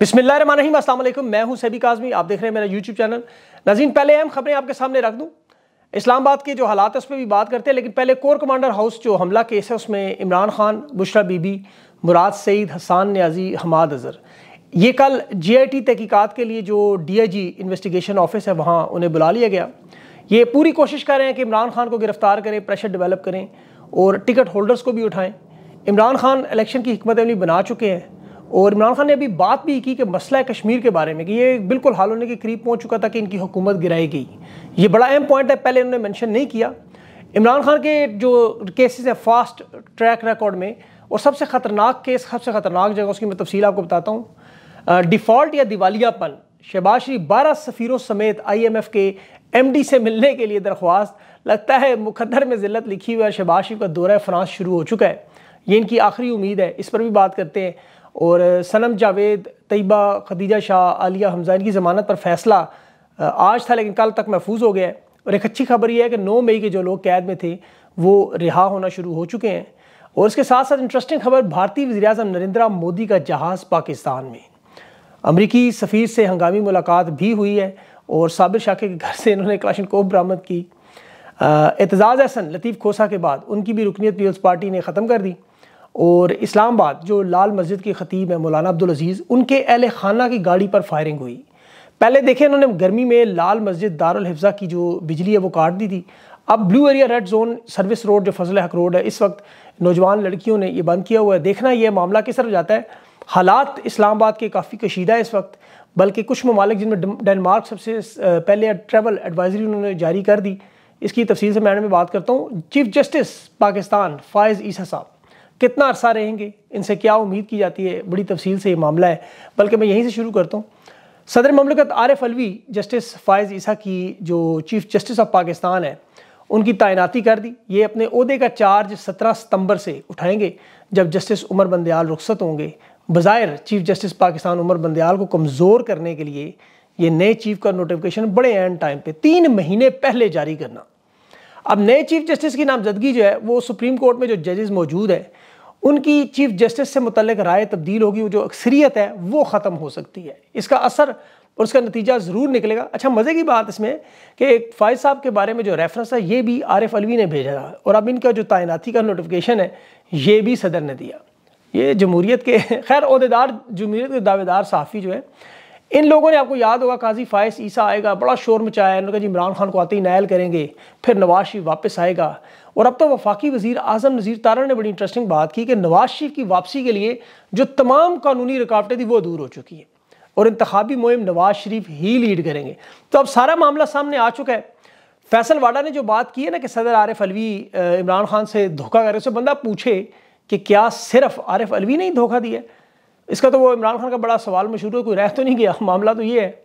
बिस्मिल्लाम असलम मैं हूं सैबी काजमी आप देख रहे हैं मेरा यूट्यूब चैनल नज़ीन पहले अहम खबरें आपके सामने रख दूं इस्लामाबाद के जो हालात है उस पर भी बात करते हैं लेकिन पहले कोर कमांडर हाउस जो हमला केस है उसमें इमरान खान बुशरा बीबी मुराद सईद हसान न्याजी हमाद अज़हर ये कल जी टी तहकीकात के लिए जो जी इन्वेस्टिगेशन ऑफिस है वहाँ उन्हें बुला लिया गया ये पूरी कोशिश कर रहे हैं कि इमरान खान को गिरफ्तार करें प्रेशर डेवलप करें और टिकट होल्डर्स को भी उठाएँ इमरान खान इलेक्शन की हमत अमली बना चुके हैं और इमरान खान ने अभी बात भी की कि मसला कश्मीर के बारे में कि ये बिल्कुल हाल होने के करीब पहुंच चुका था कि इनकी हुकूमत गिराई गई ये बड़ा अहम पॉइंट है पहले इन्होंने मेंशन नहीं किया इमरान खान के जो केसेस हैं फास्ट ट्रैक रिकॉर्ड में और सबसे ख़तरनाक केस सबसे ख़तरनाक जगह उसकी मैं तफसील आपको बताता हूँ डिफ़ॉल्ट या दिवालियापन शहबाज शरीफ बारह सफ़ीरों समेत एफ के डी से मिलने के लिए दरख्वास्त लगता है मुकदर में ज़िलत लिखी हुई है शहबाज शरीफ का दौरा फ्रांस शुरू हो चुका है ये इनकी आखिरी उम्मीद है इस पर भी बात करते हैं और सनम जावेद तयबा खदीजा शाह आलिया हमजा इनकी ज़मानत पर फैसला आज था लेकिन कल तक महफूज हो गया है और एक अच्छी खबर यह है कि नौ मई के जो लोग कैद में थे वो रिहा होना शुरू हो चुके हैं और इसके साथ साथ इंटरेस्टिंग खबर भारतीय वजी अजम नरेंद्र मोदी का जहाज़ पाकिस्तान में अमरीकी सफ़ीर से हंगामी मुलाकात भी हुई है और साबिर शाह के घर से इन्होंने क्लाशन को बरामद की एतजाज़ अहसन लतीफ़ खोसा के बाद उनकी भी रुकनीत पीपल्स पार्टी ने ख़त्म कर दी और इस्लामाबाद जो लाल मस्जिद के ख़तीब है मौलाना अब्दुल अज़ीज़ उनके अहल खाना की गाड़ी पर फायरिंग हुई पहले देखे उन्होंने गर्मी में लाल मस्जिद दारुल की जो बिजली है वो काट दी थी अब blue area red zone service road जो फजल हक रोड है इस वक्त नौजवान लड़कियों ने ये बंद किया हुआ है देखना यह मामला किस तरफ जाता है हालात इस्लामाबाद के काफ़ी कशीदा है इस वक्त बल्कि कुछ ममालिक जिनमें डेनमार्क सबसे पहले ट्रेवल एडवाइजरी उन्होंने जारी कर दी इसकी तफसील से मैंने में बात करता हूँ चीफ जस्टिस पाकिस्तान फ़ायज़ ईसा साहब कितना अरसा रहेंगे इनसे क्या उम्मीद की जाती है बड़ी तफसील से ये मामला है बल्कि मैं यहीं से शुरू करता हूँ सदर ममलकत आरफ अलवी जस्टिस फ़ायज़ ईसा की जो चीफ़ जस्टिस ऑफ पाकिस्तान है उनकी तैनाती कर दी ये अपने अहदे का चार्ज सत्रह सितम्बर से उठाएंगे जब जस्टिस उमर बंदयाल रुखसत होंगे बज़ाहिर चीफ़ जस्टिस पाकिस्तान उमर बंदयाल को कमज़ोर करने के लिए ये नए चीफ का नोटिफिकेशन बड़े एंड टाइम पे तीन महीने पहले जारी करना अब नए चीफ जस्टिस की नामजदगी जो है वो सुप्रीम कोर्ट में जो जजेस मौजूद है उनकी चीफ जस्टिस से मुतल राय तब्दील होगी जो अक्सरियत है वो ख़त्म हो सकती है इसका असर और उसका नतीजा ज़रूर निकलेगा अच्छा मज़े की बात इसमें कि एक फायज साहब के बारे में जो रेफरेंस है ये भी आरिफ अलवी ने भेजा था और अब इनका जो तैनाती का नोटिफिकेशन है ये भी सदर ने दिया ये जमहूरीत के खैर अहदेदार जमहूरीत के दावेदार सहाफ़ी जो है इन लोगों ने आपको याद होगा काजी फायस ईसा आएगा बड़ा शोर मचाया उन्होंने कहा जी इमरान खान को आते ही नायल करेंगे फिर नवाज शरीफ वापस आएगा और अब तो वफाकी वजीर आजम नज़ीर तारा ने बड़ी इंटरेस्टिंग बात की कि नवाज शरीफ की वापसी के लिए जो तमाम कानूनी रुकावटें थी वो दूर हो चुकी है और इंतबी मुहिम नवाज शरीफ ही लीड करेंगे तो अब सारा मामला सामने आ चुका है फैसल वाडा ने जो बात की है ना कि सदर आरिफ अलवी इमरान खान से धोखा करे उसे बंदा पूछे कि क्या सिर्फ आरिफ अलवी ने ही धोखा दिया है इसका तो वो इमरान खान का बड़ा सवाल मशहूर है कोई रह तो नहीं गया मामला तो ये है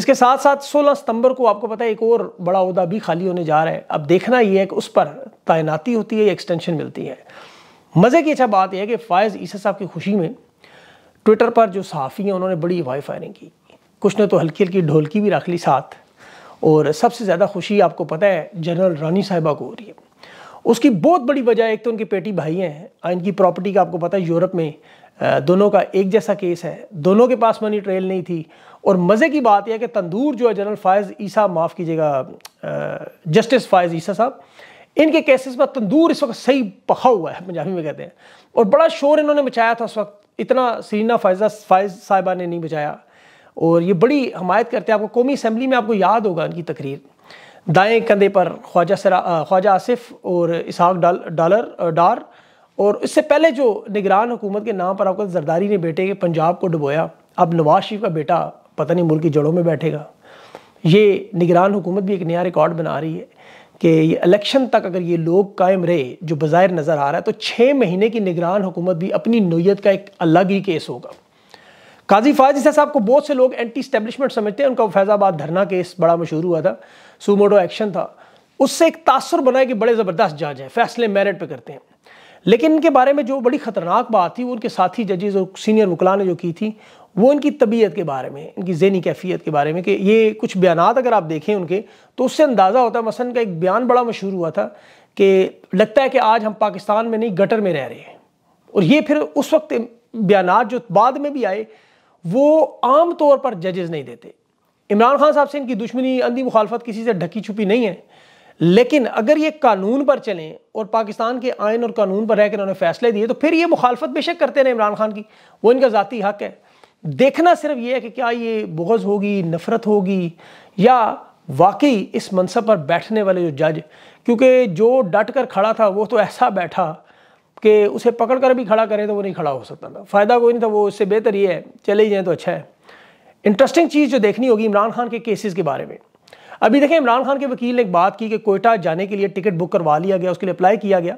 इसके साथ साथ 16 सितंबर को आपको पता है एक और बड़ा उहदा भी खाली होने जा रहा है अब देखना ये है कि उस पर तैनाती होती है एक्सटेंशन मिलती है मज़े की अच्छा बात यह है कि फ़ायज़ ईसा साहब की खुशी में ट्विटर पर जो सहाफ़ी हैं उन्होंने बड़ी वाई फायरिंग की कुछ ने तो हल्की हल्की ढोलकी भी रख ली साथ और सबसे ज़्यादा खुशी आपको पता है जनरल रानी साहिबा को हो रही है उसकी बहुत बड़ी वजह एक तो उनके पेटी भाई हैं इनकी प्रॉपर्टी का आपको पता है यूरोप में दोनों का एक जैसा केस है दोनों के पास मनी ट्रेल नहीं थी और मज़े की बात यह कि तंदूर जो है जनरल फायज़ ईसा माफ़ कीजिएगा जस्टिस फायज़ ईसा साहब इनके केसेस पर तंदूर इस वक्त सही पखा हुआ है पंजाबी में कहते हैं और बड़ा शोर इन्होंने मचाया था उस वक्त इतना सीना फायजा फायज साहिबा ने नहीं बचाया और ये बड़ी हमायत करते हैं आपको कौमी असम्बली में आपको याद होगा इनकी तकरीर दाएँ कंधे पर ख्वाजा सरा ख्वाजा आसिफ और इसहाक डाल डालर डार और इससे पहले जो निगरान हुकूमत के नाम पर आपका जरदारी ने बेटे के पंजाब को डुबोया अब नवाज शरीफ का बेटा पता नहीं मुल्क की जड़ों में बैठेगा ये निगरान हुकूमत भी एक नया रिकॉर्ड बना रही है कि ये इलेक्शन तक अगर ये लोग कायम रहे जो बाज़ाहिर नज़र आ रहा है तो छः महीने की निगरान हुकूमत भी अपनी नोयत का एक अलग ही केस होगा काजी फाज इस साहब को बहुत से लोग एंटी स्टैब्लिशमेंट समझते हैं उनका फैज़ाबाद धरना केस बड़ा मशहूर हुआ था सुमोटो एक्शन था उससे एक तासर बनाए कि बड़े ज़बरदस्त जज हैं फैसले मेरिट पर करते हैं लेकिन इनके बारे में जो बड़ी ख़तरनाक बात थी वो उनके साथी जजेज़ और सीनियर वकला ने जो की थी वो इनकी तबीयत के बारे में इनकी जहनी कैफियत के बारे में कि ये कुछ बयान अगर आप देखें उनके तो उससे अंदाज़ा होता है मसन का एक बयान बड़ा मशहूर हुआ था कि लगता है कि आज हम पाकिस्तान में नहीं गटर में रह रहे हैं और ये फिर उस वक्त बयान जो बाद में भी आए वो आम तौर पर जजेज़ नहीं देते इमरान खान साहब से इनकी दुश्मनी अंधी मुखालफत किसी से ढकी छुपी नहीं है लेकिन अगर ये कानून पर चलें और पाकिस्तान के आयन और कानून पर रह कर उन्होंने फैसले दिए तो फिर ये मुखालफत बेशक करते रहे इमरान खान की वो इनका ज़ाती हक है देखना सिर्फ ये है कि क्या ये बुगज़ होगी नफ़रत होगी या वाकई इस मनसब पर बैठने वाले जो जज क्योंकि जो डट कर खड़ा था वो तो ऐसा बैठा कि उसे पकड़ कर भी खड़ा करें तो वो नहीं खड़ा हो सकता था फ़ायदा कोई नहीं था वो इससे बेहतर ये है चले ही जाएँ तो अच्छा है इंटरेस्टिंग चीज़ जो देखनी होगी इमरान खान के केसेस के बारे में अभी देखें इमरान खान के वकील ने एक बात की कि कोयटा जाने के लिए टिकट बुक करवा लिया गया उसके लिए अप्लाई किया गया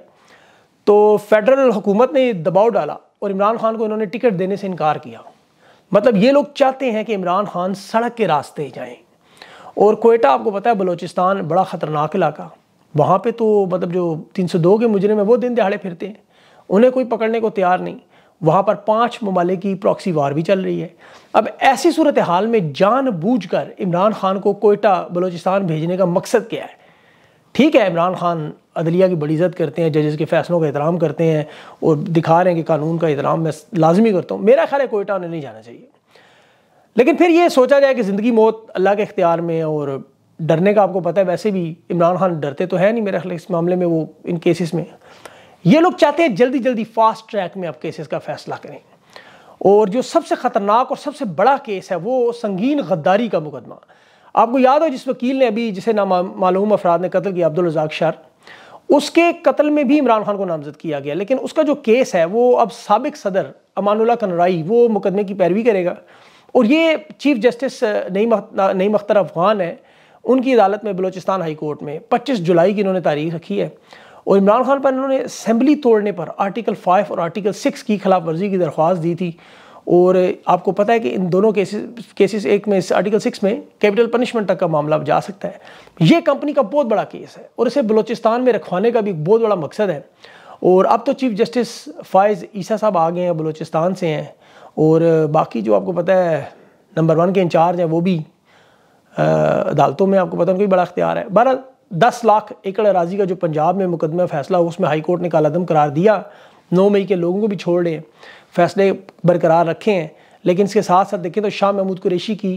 तो फेडरल हुकूमत ने दबाव डाला और इमरान खान को इन्होंने टिकट देने से इनकार किया मतलब ये लोग चाहते हैं कि इमरान खान सड़क के रास्ते जाएं और कोयटा आपको पता है बलूचिस्तान बड़ा ख़तरनाक इलाका वहाँ पर तो मतलब जो दो के मुजरे में वो दिन दिहाड़े फिरते हैं उन्हें कोई पकड़ने को तैयार नहीं वहाँ पर पाँच ममालिक की प्रॉक्सी वार भी चल रही है अब ऐसी सूरत हाल में जानबूझकर इमरान खान को कोयटा बलोचिस्तान भेजने का मकसद क्या है ठीक है इमरान खान अदलिया की बड़ी इज़्ज़त करते हैं जजेस के फैसलों का एहतराम करते हैं और दिखा रहे हैं कि कानून का एहतराम मैं लाजमी करता हूँ मेरा ख्याल है कोयटा उन्हें नहीं जाना चाहिए लेकिन फिर ये सोचा जाए कि ज़िंदगी मौत अल्लाह के इख्तियार में और डरने का आपको पता है वैसे भी इमरान खान डरते तो है नहीं मेरा ख्याल इस मामले में वो इन केसेस में ये लोग चाहते हैं जल्दी जल्दी फास्ट ट्रैक में आप केसेस का फैसला करें और जो सबसे ख़तरनाक और सबसे बड़ा केस है वो संगीन गद्दारी का मुकदमा आपको याद हो जिस वकील ने अभी जिसे मालूम अफराद ने कत्ल किया अब्दुल रजाक शार उसके कत्ल में भी इमरान खान को नामजद किया गया लेकिन उसका जो केस है वो अब सबक सदर अमानुल्ला कनराई वो मुकदमे की पैरवी करेगा और ये चीफ जस्टिस नईम नईम अख्तर अफगान है उनकी अदालत में बलोचिस्तान हाई कोर्ट में 25 जुलाई की इन्होंने तारीख रखी है और इमरान खान पर इन्होंने असम्बली तोड़ने पर आर्टिकल फ़ाइव और आर्टिकल सिक्स की खिलाफ वर्जी की दरख्वास्त दी थी और आपको पता है कि इन दोनों केसेस केसेस एक में आर्टिकल सिक्स में कैपिटल पनिशमेंट तक का मामला जा सकता है ये कंपनी का बहुत बड़ा केस है और इसे बलूचिस्तान में रखवाने का भी बहुत बड़ा मकसद है और अब तो चीफ जस्टिस फ़ायज़ ईसा साहब आ गए हैं बलूचिस्तान से हैं और बाकी जो आपको पता है नंबर वन के इंचार्ज हैं वो भी अदालतों में आपको पता है कोई भी बड़ा अख्तियार है बहरहाल दस लाख एकड़ अराजी का जो पंजाब में मुकदमा फैसला हुआ उसमें हाईकोर्ट ने कालादम करार दिया नौ मई के लोगों को भी छोड़ रहे फैसले बरकरार रखे हैं लेकिन इसके साथ साथ देखें तो शाह महमूद कुरेशी की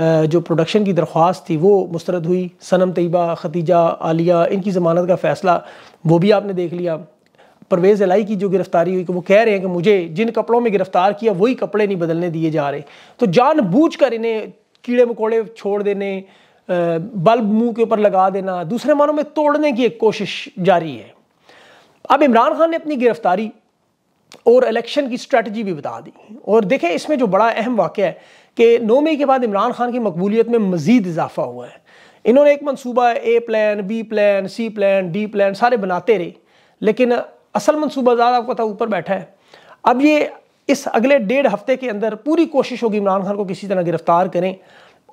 जो प्रोडक्शन की दरख्वास्त थी वो मुस्रद हुई सनम तयबा खतीजा आलिया इनकी ज़मानत का फ़ैसला वो भी आपने देख लिया परवेज़ अलाई की जो गिरफ़्तारी हुई कि वो कह रहे हैं कि मुझे जिन कपड़ों में गिरफ़्तार किया वही कपड़े नहीं बदलने दिए जा रहे तो जानबूझ कर इन्हें कीड़े मकोड़े छोड़ देने बल्ब मुंह के ऊपर लगा देना दूसरे मानों में तोड़ने की एक कोशिश जारी है अब इमरान खान ने अपनी गिरफ्तारी और इलेक्शन की स्ट्रैटी भी बता दी और देखें इसमें जो बड़ा अहम वाक़ है कि नौ मई के बाद इमरान खान की मकबूलियत में मज़ीद इजाफा हुआ है इन्होंने एक मनसूबा A plan B plan C plan D plan सारे बनाते रहे लेकिन असल मनसूबा ज़्यादा आपको पता ऊपर बैठा है अब ये इस अगले डेढ़ हफ्ते के अंदर पूरी कोशिश होगी इमरान खान को किसी तरह गिरफ़्तार करें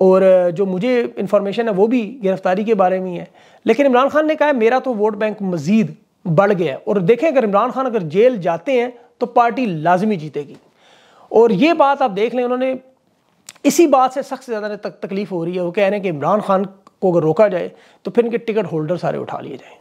और जो मुझे इन्फॉर्मेशन है वो भी गिरफ्तारी के बारे में ही है लेकिन इमरान खान ने कहा मेरा तो वोट बैंक मज़ीद बढ़ गया है और देखें अगर इमरान खान अगर जेल जाते हैं तो पार्टी लाजमी जीतेगी और ये बात आप देख लें उन्होंने इसी बात से सख्त ज़्यादा तक तकलीफ हो रही है वो कह रहे हैं कि इमरान खान को अगर रोका जाए तो फिर इनके टिकट होल्डर सारे उठा लिए जाएँ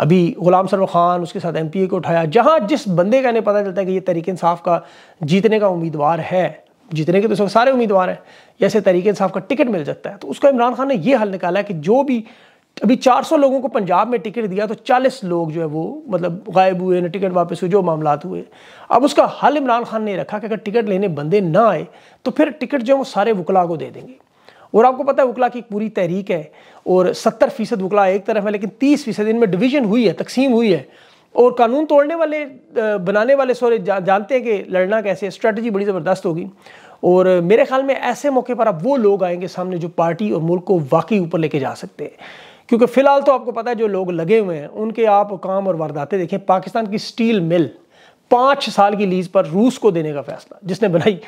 अभी गुलाम सरव खान उसके साथ एम पी ए को उठाया जहाँ जिस बंदे का इन्हें पता चलता है कि ये तरीक़ानसाफ़ का जीतने का उम्मीदवार है जीतने के तो सब सारे उम्मीदवार हैं ऐसे तरीके से का टिकट मिल सकता है तो उसका इमरान खान ने यह हल निकाला कि जो भी अभी 400 लोगों को पंजाब में टिकट दिया तो 40 लोग जो है वो मतलब गायब हुए ना टिकट वापस हुए जो मामला हुए अब उसका हल इमरान खान ने रखा कि अगर टिकट लेने बंदे ना आए तो फिर टिकट जो है वो सारे वकला को दे देंगे और आपको पता है वकला की पूरी तहरीक है और सत्तर फीसद वकला एक तरफ है लेकिन तीस फीसद इनमें डिवीजन हुई है तकसीम हुई है और कानून तोड़ने वाले बनाने वाले सॉरी जा, जानते हैं कि लड़ना कैसे स्ट्रेटजी बड़ी ज़बरदस्त होगी और मेरे ख्याल में ऐसे मौके पर अब वो लोग आएंगे सामने जो पार्टी और मुल्क को वाकई ऊपर लेके जा सकते हैं क्योंकि फ़िलहाल तो आपको पता है जो लोग लगे हुए हैं उनके आप काम और वारदातें देखें पाकिस्तान की स्टील मिल पाँच साल की लीज पर रूस को देने का फैसला जिसने बनाई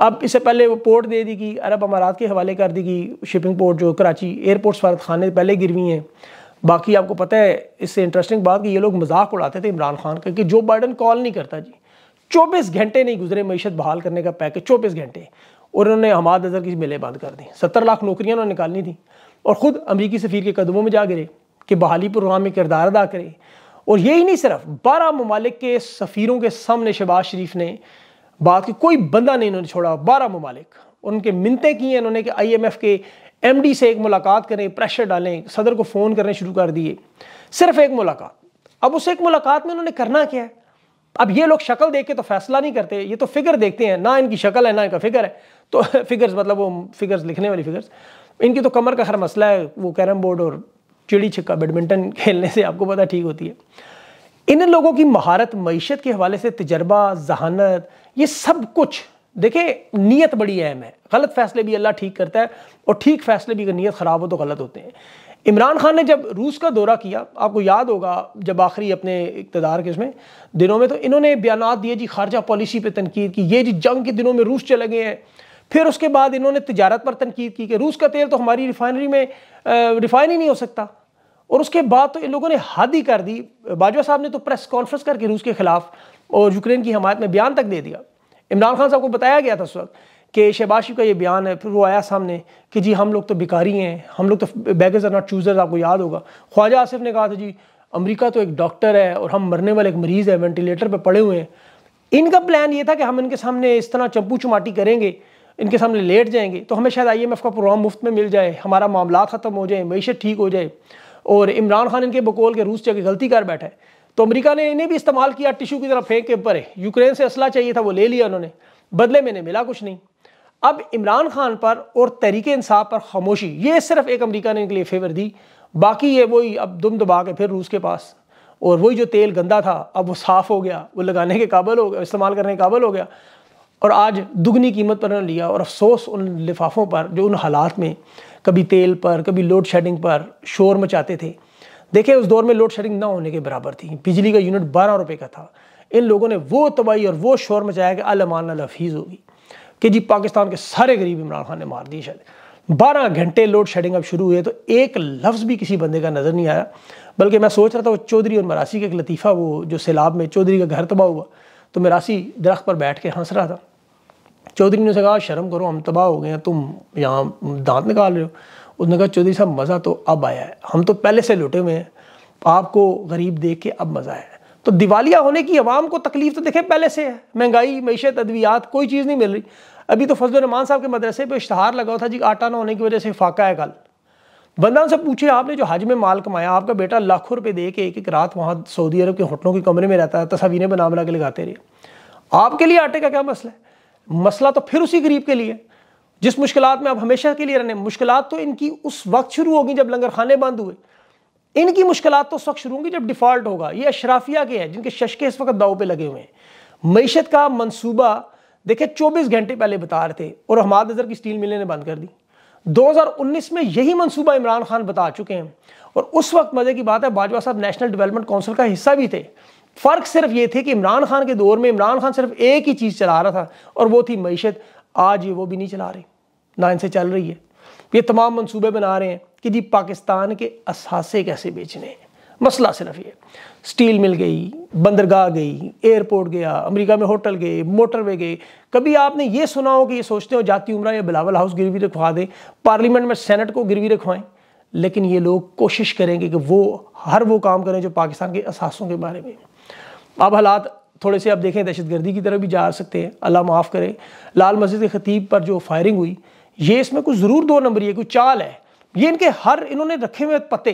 अब इससे पहले वो पोर्ट दे दी गई अरब अमारात के हवाले कर दी गई शिपिंग पोर्ट जो कराची एयरपोर्ट्स भारत खाने पहले पहले गिरवी हैं बाकी आपको पता है इससे इंटरेस्टिंग बात कि ये लोग मजाक उड़ाते थे इमरान खान का कि जो बाइडन कॉल नहीं करता जी चौबीस घंटे नहीं गुजरे मीशत बहाल करने का पैकेज चौबीस घंटे और उन्होंने हमाद नज़र की मिले बंद कर दी सत्तर लाख नौकरियाँ उन्होंने निकालनी थी और ख़ुद अमरीकी सफ़ीर के कदमों में जा गिरे कि बहाली प्रोग्राम में किरदार अदा करे और यही नहीं सिर्फ बारह ममालिक के सफ़ीरों के सामने शहबाज शरीफ ने बात की कोई बंदा नहीं उन्होंने छोड़ा बारह ममालिक उनके मिनतें की हैं उन्होंने कि आई एम एफ़ के एमडी से एक मुलाकात करें प्रेशर डालें सदर को फ़ोन करने शुरू कर दिए सिर्फ एक मुलाकात अब उस एक मुलाकात में उन्होंने करना क्या है अब ये लोग शक्ल देख के तो फैसला नहीं करते ये तो फिगर देखते हैं ना इनकी शक्ल है ना इनका फिगर है तो फिगर्स मतलब वो फिगर्स लिखने वाली फिगर्स इनकी तो कमर का हर मसला है वो कैरम बोर्ड और चिड़ी छिक्का बैडमिंटन खेलने से आपको पता ठीक होती है इन लोगों की महारत मीशत के हवाले से तजर्बा जहानत ये सब कुछ देखिए नीयत बड़ी अहम है गलत फैसले भी अल्लाह ठीक करता है और ठीक फैसले भी अगर नीयत ख़राब हो तो गलत होते हैं इमरान खान ने जब रूस का दौरा किया आपको याद होगा जब आखिरी अपने इकतदार के उसमें दिनों में तो इन्होंने बयान दिए जी खारजा पॉलिसी पर तनकीद की ये जी जंग के दिनों में रूस चले गए हैं फिर उसके बाद इन्होंने तजारत पर तनकीद की कि रूस का तेल तो हमारी रिफाइनरी में रिफाइन ही नहीं हो सकता और उसके बाद तो इन लोगों ने हद ही कर दी बाजवा साहब ने तो प्रेस कॉन्फ्रेंस करके रूस के खिलाफ और यूक्रेन की हमायत में बयान तक दे दिया इमरान खान साहब को बताया गया था उस वक्त कि शहबाज का ये बयान है फिर वो आया सामने कि जी हम लोग तो भिकारी हैं हम लोग तो बैगर्स आर नॉट चूजर्स आपको याद होगा ख्वाजा आसिफ ने कहा था जी अमेरिका तो एक डॉक्टर है और हम मरने वाले एक मरीज़ है वेंटिलेटर पर पड़े हुए हैं इनका प्लान ये था कि हम इनके सामने इस तरह चंपू चुमाटी करेंगे इनके सामने लेट जाएंगे तो हमें शायद आई एम एफ़ का प्रोग्राम मुफ्त में मिल जाए हमारा मामला ख़त्म हो जाए मीशत ठीक हो जाए और इमरान खान इनके बकोल के रूस जाके गलती कर बैठा है तो अमेरिका ने इन्हें भी इस्तेमाल किया टिश्यू की तरफ़ फेंक के ऊपर यूक्रेन से असला चाहिए था वो ले लिया उन्होंने बदले में इन्हें मिला कुछ नहीं अब इमरान खान पर और तहरीक इंसाफ पर खामोशी ये सिर्फ एक अमरीका ने इनके लिए फेवर दी बाकी ये वही अब दुम दबा के फिर रूस के पास और वही जो तेल गंदा था अब वो साफ़ हो गया वो लगाने के काबल हो गया इस्तेमाल करने के काबल हो गया और आज दुगनी कीमत पर उन्होंने लिया और अफसोस उन लिफाफों पर जो उन हालात में कभी तेल पर कभी लोड शेडिंग पर शोर मचाते थे देखिए उस दौर में लोड शेडिंग ना होने के बराबर थी बिजली का यूनिट बारह रुपये का था इन लोगों ने वो तबाही और वो शोर मचाया कि अलमान अलहफीज़ होगी कि जी पाकिस्तान के सारे गरीब इमरान खान ने मार दिए शायद बारह घंटे लोड शेडिंग अब शुरू हुए तो एक लफ्ज़ भी किसी बंदे का नज़र नहीं आया बल्कि मैं सोच रहा था वो चौधरी और मरासी का एक लतीफ़ा वो जो सैलाब में चौधरी का घर तबाह हुआ तो मरासी दरख्त पर बैठ के हंस रहा था चौधरी ने उसे कहा शर्म करो हम तबाह हो गए हैं तुम यहाँ दांत निकाल रहे हो उसने कहा चौधरी साहब मज़ा तो अब आया है हम तो पहले से लुटे हुए हैं आपको गरीब देख के अब मज़ा आया है तो दिवालिया होने की आवाम को तकलीफ तो देखें पहले से है महंगाई मीशत अद्वियात कोई चीज़ नहीं मिल रही अभी तो फजल रमान साहब के मदरसे पर इश्तहार लगा था जी आटा ना होने की वजह से फाका है कल बंदा से पूछे आपने जो हज में माल कमाया आपका बेटा लाखों रुपए दे के एक एक रात वहाँ सऊदी अरब के होटलों के कमरे में रहता है तस्वीरें बना बना के लगाते रहे आपके लिए आटे का क्या मसला है मसला तो फिर उसी गरीब के लिए जिस मुश्किल में आप हमेशा के लिए रहने मुश्किल तो इनकी उस वक्त शुरू होगी जब लंगर खाने बंद हुए इनकी मुश्किल तो उस वक्त शुरू होंगी जब डिफ़ॉल्ट होगा ये अशराफिया के हैं जिनके शशके इस वक्त दाव पे लगे हुए हैं मीशत का मनसूबा देखे 24 घंटे पहले बता रहे थे और हमाद नज़र की स्टील मिलने ने बंद कर दी 2019 में यही मनसूबा इमरान खान बता चुके हैं और उस वक्त मज़े की बात है बाजवा साहब नेशनल डेवलपमेंट काउंसिल का हिस्सा भी थे फ़र्क सिर्फ ये थे कि इमरान खान के दौर में इमरान खान सिर्फ एक ही चीज़ चला रहा था और वो थी मीशत आज ये वो भी नहीं चला रही नाइन से चल रही है ये तमाम मंसूबे बना रहे हैं कि जी पाकिस्तान के असासे कैसे बेचने हैं मसला सिर्फ ये स्टील मिल गई बंदरगाह गई एयरपोर्ट गया अमेरिका में होटल गए मोटरवे गए कभी आपने ये सुना हो कि ये सोचते हो जाती उम्र या बिलावल हाउस गिरवी रखवा दें पार्लियामेंट में सेनेट को गिरवी रखवाएं लेकिन ये लोग कोशिश करेंगे कि वो हर वो काम करें जो पाकिस्तान के असासों के बारे में अब हालात थोड़े से आप देखें दहशत गर्दी की तरफ भी जा सकते हैं अल्लाह माफ़ करे लाल मस्जिद के खतीब पर जो फायरिंग हुई ये इसमें कुछ ज़रूर दो नंबरी है कोई चाल है ये इनके हर इन्होंने रखे हुए पते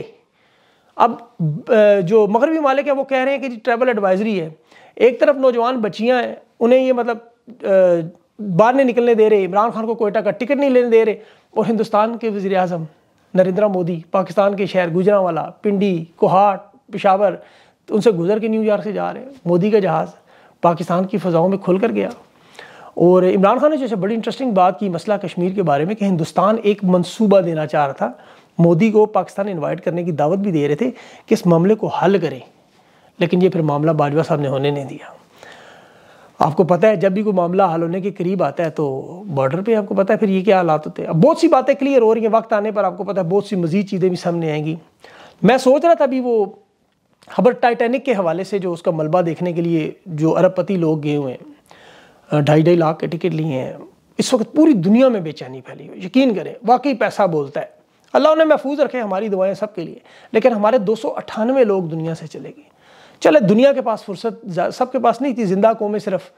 अब जो मगरबी मालिक है वो कह रहे हैं कि जी ट्रैवल एडवाइजरी है एक तरफ नौजवान बच्चियां हैं उन्हें ये मतलब बाहर नहीं निकलने दे रहे इमरान खान को कोयटा का टिकट नहीं लेने दे रहे और हिंदुस्तान के वज़ी अजम नरेंद्र मोदी पाकिस्तान के शहर गुजरावाला पिंडी कोहाट पिशावर उनसे गुजर के न्यूयॉर्क से जा रहे हैं मोदी का जहाज़ पाकिस्तान की फ़जाओं में खुल कर गया और इमरान खान ने जैसे बड़ी इंटरेस्टिंग बात की मसला कश्मीर के बारे में कि हिंदुस्तान एक मंसूबा देना चाह रहा था मोदी को पाकिस्तान इनवाइट करने की दावत भी दे रहे थे कि इस मामले को हल करें लेकिन ये फिर मामला बाजवा साहब ने होने नहीं दिया आपको पता है जब भी कोई मामला हल होने के करीब आता है तो बॉर्डर पे आपको पता है फिर ये क्या हालात होते हैं अब बहुत सी बातें क्लियर हो रही हैं वक्त आने पर आपको पता है बहुत सी मज़ीद चीज़ें भी सामने आएंगी मैं सोच रहा था अभी वो खबर टाइटैनिक के हवाले से जो उसका मलबा देखने के लिए जो अरबपति लोग गए हुए हैं ढाई ढाई लाख के टिकट लिए हैं इस वक्त पूरी दुनिया में बेचैनी फैली हुई यकीन करें वाकई पैसा बोलता है अल्लाह उन्हें महफूज रखे हमारी दुआएं सबके लिए लेकिन हमारे दो लोग दुनिया से चले गए चले दुनिया के पास फुर्सत सबके पास नहीं थी जिंदा कौमें सिर्फ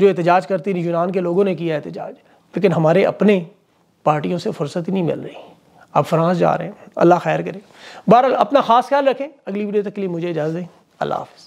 जो एहतजाज करती थी यूनान के लोगों ने किया एहतजाज लेकिन हमारे अपने पार्टियों से फुर्सत ही नहीं मिल रही अब फ्रांस जा रहे हैं अल्लाह खैर करे बहरहाल अपना खास ख्याल रखें अगली वीडियो तक के लिए मुझे इजाज़त दें अल्लाह हाफिज़